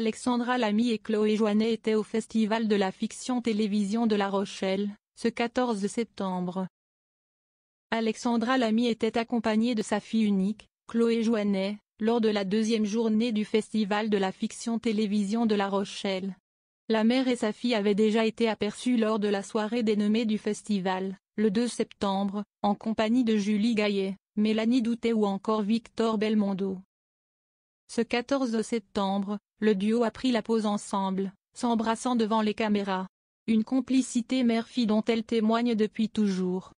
Alexandra Lamy et Chloé joanet étaient au Festival de la fiction télévision de La Rochelle, ce 14 septembre. Alexandra Lamy était accompagnée de sa fille unique, Chloé joanet lors de la deuxième journée du Festival de la fiction télévision de La Rochelle. La mère et sa fille avaient déjà été aperçues lors de la soirée dénommée du festival, le 2 septembre, en compagnie de Julie Gaillet, Mélanie Doutet ou encore Victor Belmondo. Ce 14 septembre, le duo a pris la pause ensemble, s'embrassant devant les caméras. Une complicité mère-fille dont elle témoigne depuis toujours.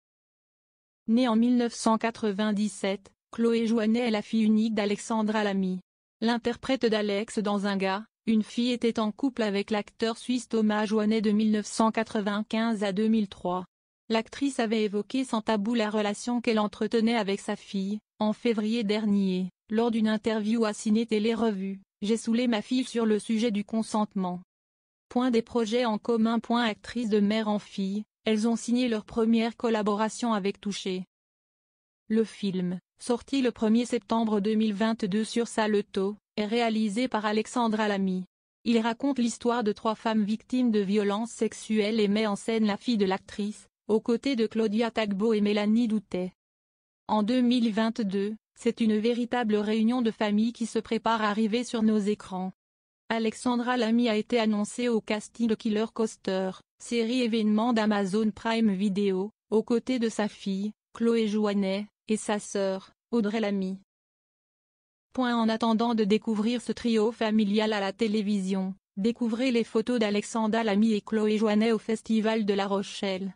Née en 1997, Chloé Joannet est la fille unique d'Alexandre Alamy. L'interprète d'Alex dans un gars, une fille était en couple avec l'acteur suisse Thomas Joannet de 1995 à 2003. L'actrice avait évoqué sans tabou la relation qu'elle entretenait avec sa fille, en février dernier. Lors d'une interview à Ciné Télé Revue, j'ai saoulé ma fille sur le sujet du consentement. Point des projets en commun. Point actrice de mère en fille, elles ont signé leur première collaboration avec Touché. Le film, sorti le 1er septembre 2022 sur Saleto, est réalisé par Alexandre Alamy. Il raconte l'histoire de trois femmes victimes de violences sexuelles et met en scène la fille de l'actrice, aux côtés de Claudia Tagbo et Mélanie Doutet. En 2022, c'est une véritable réunion de famille qui se prépare à arriver sur nos écrans. Alexandra Lamy a été annoncée au casting de Killer Coaster, série événement d'Amazon Prime Video, aux côtés de sa fille, Chloé Joanet, et sa sœur, Audrey Lamy. Point en attendant de découvrir ce trio familial à la télévision, découvrez les photos d'Alexandra Lamy et Chloé Joanet au Festival de La Rochelle.